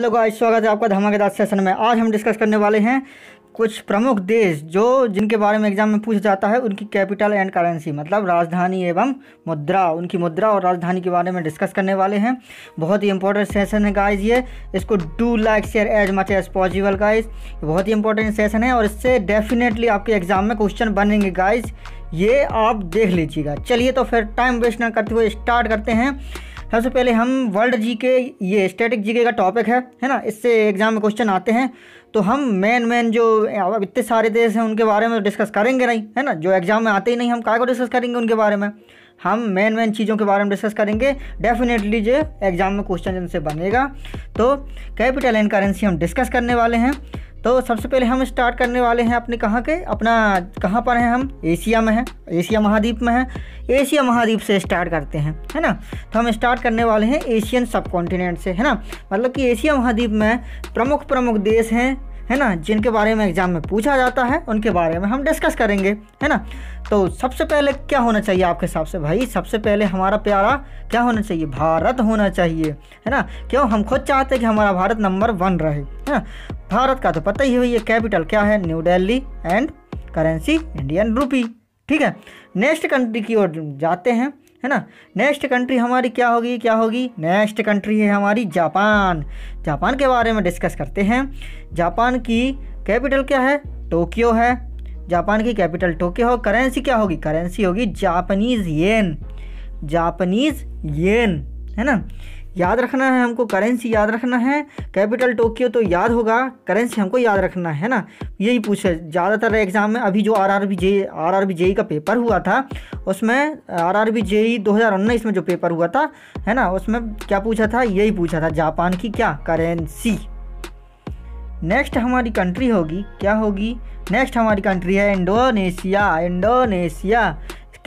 hello guys स्वागत है आपका धमाकेदार सेशन में आज हम डिस्कस करने वाले हैं कुछ प्रमुख देश जो जिनके बारे में एग्जाम में पूछ जाता है उनकी कैपिटल एंड करेंसी मतलब राजधानी एवं मुद्रा उनकी मुद्रा और राजधानी के बारे में डिस्कस करने वाले हैं बहुत ही इंपॉर्टेंट सेशन है गाइस ये इसको do like share as much as possible guys बहुत ही इंपॉर्टेंट सेशन है और इससे डेफिनेटली आपके एग्जाम में क्वेश्चन बनेंगे गाइज ये आप देख लीजिएगा चलिए तो फिर टाइम वेस्ट ना करते हुए स्टार्ट करते हैं सबसे पहले हम वर्ल्ड जी के ये स्टैटिक जी का टॉपिक है है ना इससे एग्ज़ाम में क्वेश्चन आते हैं तो हम मेन मेन जो इतने सारे देश हैं उनके बारे में डिस्कस तो करेंगे नहीं है ना जो एग्ज़ाम में आते ही नहीं हम काय को डिस्कस करेंगे उनके बारे में हम मेन मेन चीज़ों के बारे में डिस्कस करेंगे डेफिनेटली जो एग्ज़ाम में क्वेश्चन जिनसे बनेगा तो कैपिटल एंड करेंसी हम डिस्कस करने वाले हैं तो सबसे पहले हम स्टार्ट करने वाले हैं अपने कहाँ के अपना कहाँ पर हैं हम एशिया में हैं एशिया महाद्वीप में हैं एशिया महाद्वीप से स्टार्ट करते हैं है ना तो हम स्टार्ट करने वाले हैं एशियन सब कॉन्टिनेंट से है ना मतलब कि एशिया महाद्वीप में प्रमुख प्रमुख देश हैं है ना जिनके बारे में एग्ज़ाम में पूछा जाता है उनके बारे में हम डिस्कस करेंगे है ना तो सबसे पहले क्या होना चाहिए आपके हिसाब से भाई सबसे पहले हमारा प्यारा क्या होना चाहिए भारत होना चाहिए है ना क्यों हम खुद चाहते हैं कि हमारा भारत नंबर वन रहे है ना भारत का तो पता ही है कैपिटल क्या है New Delhi and currency Indian rupee ठीक है नेक्स्ट कंट्री की ओर जाते हैं है ना नेक्स्ट कंट्री हमारी क्या होगी क्या होगी नेक्स्ट कंट्री है हमारी जापान जापान के बारे में डिस्कस करते हैं जापान की कैपिटल क्या है टोक्यो है जापान की कैपिटल टोक्यो हो करेंसी क्या होगी करेंसी होगी जापानीज़ येन जापानीज़ येन है ना याद रखना है हमको करेंसी याद रखना है कैपिटल टोक्यो तो याद होगा करेंसी हमको याद रखना है ना यही पूछे ज़्यादातर एग्ज़ाम में अभी जो R R B J R R B J का पेपर हुआ था उसमें आर आर बी जे दो हज़ार उन्नीस में जो पेपर हुआ था है ना उसमें क्या पूछा था यही पूछा था जापान की क्या करेंसी नेक्स्ट हमारी कंट्री होगी क्या होगी नेक्स्ट हमारी कंट्री है इंडोनेशिया इंडोनेशिया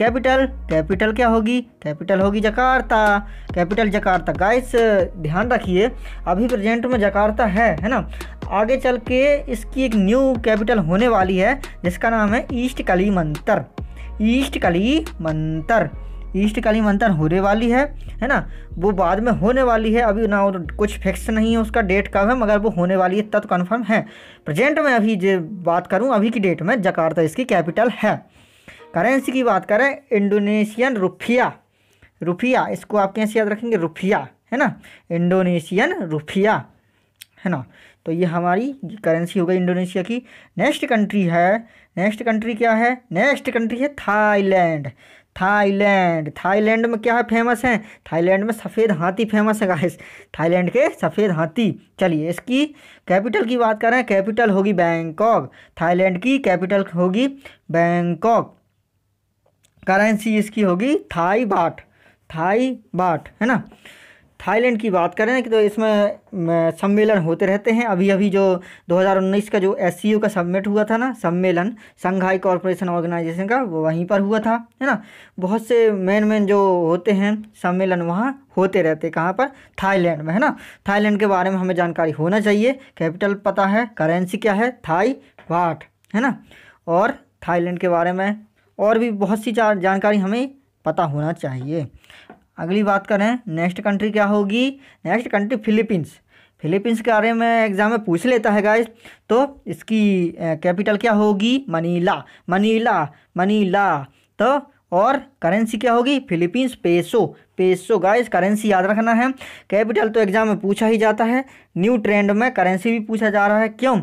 कैपिटल कैपिटल क्या होगी कैपिटल होगी जकार्ता कैपिटल जकार्ता गाइस ध्यान रखिए अभी प्रेजेंट में जकार्ता है है ना आगे चल के इसकी एक न्यू कैपिटल होने वाली है जिसका नाम है ईस्ट कली मंतर ईस्ट कली मंतर ईस्ट काली मंथन होने वाली है है ना वो बाद में होने वाली है अभी ना कुछ फिक्स नहीं है उसका डेट कब है मगर वो होने वाली है तब तो कन्फर्म है प्रेजेंट में अभी जो बात करूँ अभी की डेट में जकार्ता इसकी कैपिटल है करेंसी की बात करें इंडोनेशियन रुपया रुपया इसको आप कैसे याद रखेंगे रुपया है ना इंडोनेशियन रुपया है ना तो ये हमारी करेंसी हो गई इंडोनेशिया की नेक्स्ट कंट्री है नेक्स्ट कंट्री क्या है नेक्स्ट कंट्री है थाईलैंड थाईलैंड थाईलैंड में क्या है फेमस है थाईलैंड में सफ़ेद हाथी फेमस है गाइस थाईलैंड के सफ़ेद हाथी चलिए इसकी कैपिटल की बात करें कैपिटल होगी बैंकॉक थाईलैंड की कैपिटल होगी बैंकॉक करेंसी इसकी होगी थाई बाट थाई बाट है ना थाईलैंड की बात करें कि तो इसमें सम्मेलन होते रहते हैं अभी अभी जो 2019 का जो एस का सबमिट हुआ था ना सम्मेलन संघाई कॉरपोरेशन ऑर्गेनाइजेशन का वो वहीं पर हुआ था है ना बहुत से मेन मेन जो होते हैं सम्मेलन वहाँ होते रहते कहाँ पर थाईलैंड में है ना थाईलैंड के बारे में हमें जानकारी होना चाहिए कैपिटल पता है करेंसी क्या है थाई वाट है ना और थाईलैंड के बारे में और भी बहुत सी जानकारी हमें पता होना चाहिए अगली बात करें नेक्स्ट कंट्री क्या होगी नेक्स्ट कंट्री फिलीपींस फिलीपींस के बारे में एग्ज़ाम में पूछ लेता है गाइस तो इसकी कैपिटल क्या होगी मनीला मनीला मनीला तो और करेंसी क्या होगी Philippines peso peso guys currency याद रखना है कैपिटल तो एग्जाम में पूछा ही जाता है न्यू ट्रेंड में करेंसी भी पूछा जा रहा है क्यों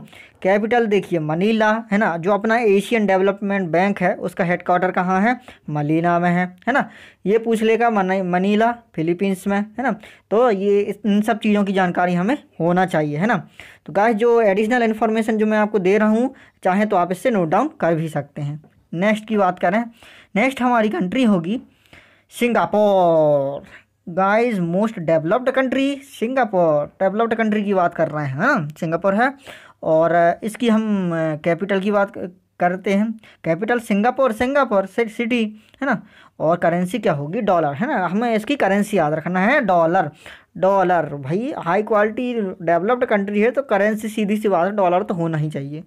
कैपिटल देखिए मनीला है ना जो अपना एशियन डेवलपमेंट बैंक है उसका हेडक्वार्टर कहाँ है मलीना में है है ना ये पूछ लेगा मनीला फिलीपींस में है ना तो ये इन सब चीज़ों की जानकारी हमें होना चाहिए है ना तो गाइस जो एडिशनल इन्फॉर्मेशन जो मैं आपको दे रहा हूँ चाहे तो आप इससे नोट डाउन कर भी सकते हैं नेक्स्ट की बात करें नेक्स्ट हमारी कंट्री होगी Singapore guys most developed country Singapore developed country की बात कर रहे हैं हाँ सिंगापुर है और इसकी हम कैपिटल की बात करते हैं कैपिटल सिंगापुर सिंगापुर सिटी है ना और करेंसी क्या होगी डॉलर है ना हमें इसकी करेंसी याद रखना है डॉलर डॉलर भाई हाई क्वालिटी डेवलप्ड कंट्री है तो करेंसी सीधी सी बात है डॉलर तो होना ही चाहिए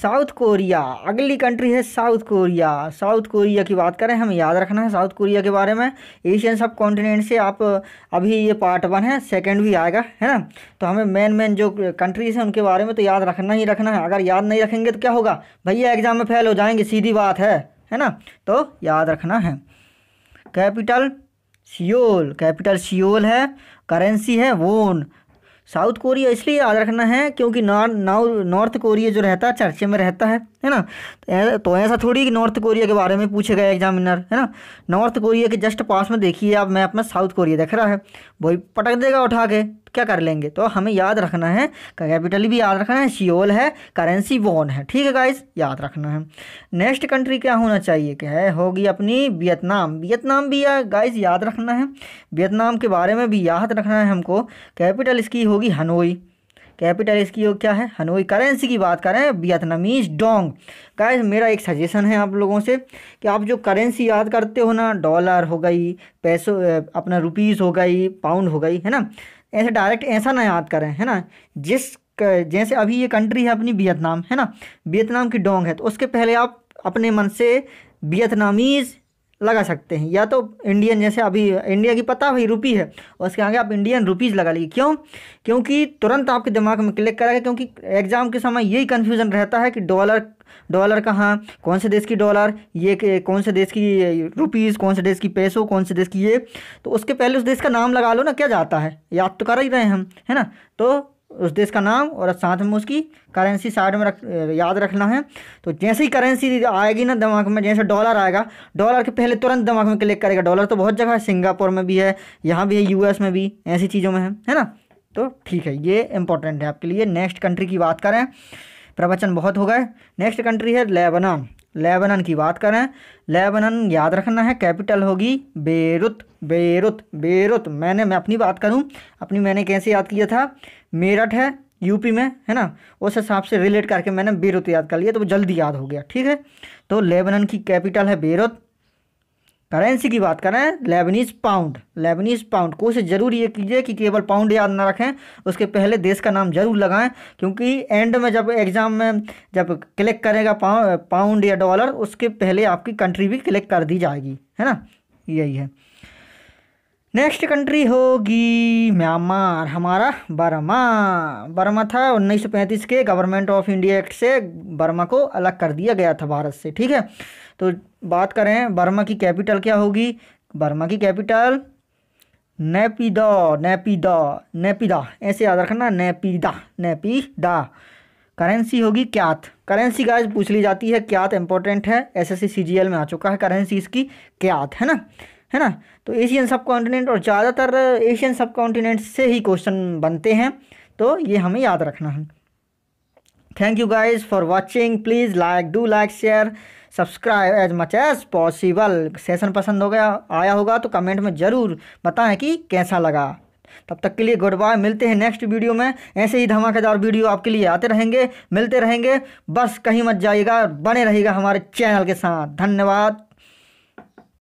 साउथ कोरिया अगली कंट्री है साउथ कोरिया साउथ कोरिया की बात करें हमें याद रखना है साउथ कोरिया के बारे में एशियन सब कॉन्टिनेंट से आप अभी ये पार्ट वन है सेकंड भी आएगा है ना तो हमें मेन मेन जो कंट्रीज हैं उनके बारे में तो याद रखना ही रखना है अगर याद नहीं रखेंगे तो क्या होगा भैया एग्ज़ाम में फेल हो जाएंगे सीधी बात है है ना तो याद रखना है कैपिटल सियोल कैपिटल सियोल है करेंसी है वोन साउथ कोरिया इसलिए याद रखना है क्योंकि नॉर्थ कोरिया जो रहता है चर्चे में रहता है है ना तो, तो ऐसा थोड़ी कि नॉर्थ कोरिया के बारे में पूछे गए एग्जामिनर है ना नॉर्थ कोरिया के जस्ट पास में देखिए आप मैप में साउथ कोरिया देख रहा है वही पटक देगा उठा के क्या कर लेंगे तो हमें याद रखना है कैपिटल भी याद रखना है सियोल है करेंसी वोन है ठीक है गाइज याद रखना है नेक्स्ट कंट्री क्या होना चाहिए क्या है होगी अपनी वियतनाम वियतनाम भी या गाइज याद रखना है वियतनाम के बारे में भी याद रखना है हमको कैपिटल इसकी होगी हनोई कैपिटल इसकी क्या है हनोई करेंसी की बात करें वियतनामीज डोंग गाइस मेरा एक सजेशन है आप लोगों से कि आप जो करेंसी याद करते हो ना डॉलर हो गई पैसो अपना रुपीस हो गई पाउंड हो गई है ना ऐसे डायरेक्ट ऐसा ना याद करें है ना जिस जैसे अभी ये कंट्री है अपनी वियतनाम है ना वियतनाम की डोंग है तो उसके पहले आप अपने मन से वियतनामीज़ लगा सकते हैं या तो इंडियन जैसे अभी इंडिया की पता भाई रुपी है और उसके आगे आप इंडियन रुपीज़ लगा लीजिए क्यों क्योंकि तुरंत आपके दिमाग में क्लिक करेगा क्योंकि एग्ज़ाम के समय यही कन्फ्यूज़न रहता है कि डॉलर डॉलर कहाँ कौन से देश की डॉलर ये कौन से देश की रुपीज़ कौन से देश की पैसों कौन से देश की ये तो उसके पहले उस देश का नाम लगा लो ना क्या जाता है याद तो कर ही रहे हम है ना तो उस देश का नाम और साथ में उसकी करेंसी साइड में रख याद रखना है तो जैसे ही करेंसी आएगी ना दिमाग में जैसे डॉलर आएगा डॉलर के पहले तुरंत दिमाग में क्लिक करेगा डॉलर तो बहुत जगह है सिंगापुर में भी है यहाँ भी है यूएस में भी ऐसी चीज़ों में है है ना तो ठीक है ये इंपॉर्टेंट है आपके लिए नेक्स्ट कंट्री की बात करें प्रवचन बहुत हो गए नेक्स्ट कंट्री है लेबनान लेबनान की बात करें लेबनान याद रखना है कैपिटल होगी बेरुत बेरुत बेरुत मैंने मैं अपनी बात करूं अपनी मैंने कैसे याद किया था मेरठ है यूपी में है ना उस हिसाब से रिलेट करके मैंने बेरोत याद कर लिया तो वो जल्दी याद हो गया ठीक है तो लेबनन की कैपिटल है बेरोत करेंसी की बात करें लेबनीज पाउंड लेबनीज पाउंड कोशिश जरूर ये कीजिए कि केवल पाउंड याद ना रखें उसके पहले देश का नाम जरूर लगाएं क्योंकि एंड में जब एग्ज़ाम में जब क्लिक करेगा पाउंड या डॉलर उसके पहले आपकी कंट्री भी क्लिक कर दी जाएगी है ना यही है नेक्स्ट कंट्री होगी म्यांमार हमारा बर्मा बर्मा था 1935 के गवर्नमेंट ऑफ इंडिया एक्ट से बर्मा को अलग कर दिया गया था भारत से ठीक है तो बात करें बर्मा की कैपिटल क्या होगी बर्मा की कैपिटल नेपिदा नेपिदा नेपिदा ऐसे याद रखना नेपिदा नेपिदा करेंसी होगी क्यात करेंसी गाइस पूछ ली जाती है क्यात इंपॉर्टेंट है एस एस में आ चुका है करेंसी इसकी क्यात है ना है ना तो एशियन सब कॉन्टिनेंट और ज़्यादातर एशियन सब कॉन्टिनेंट से ही क्वेश्चन बनते हैं तो ये हमें याद रखना है thank you guys for watching please like do like share subscribe as much as possible session पसंद हो गया आया होगा तो कमेंट में ज़रूर बताएं कि कैसा लगा तब तक के लिए गुड बाय मिलते हैं नेक्स्ट वीडियो में ऐसे ही धमाकेदार वीडियो आपके लिए आते रहेंगे मिलते रहेंगे बस कहीं मत जाइएगा बने रहेगा हमारे चैनल के साथ धन्यवाद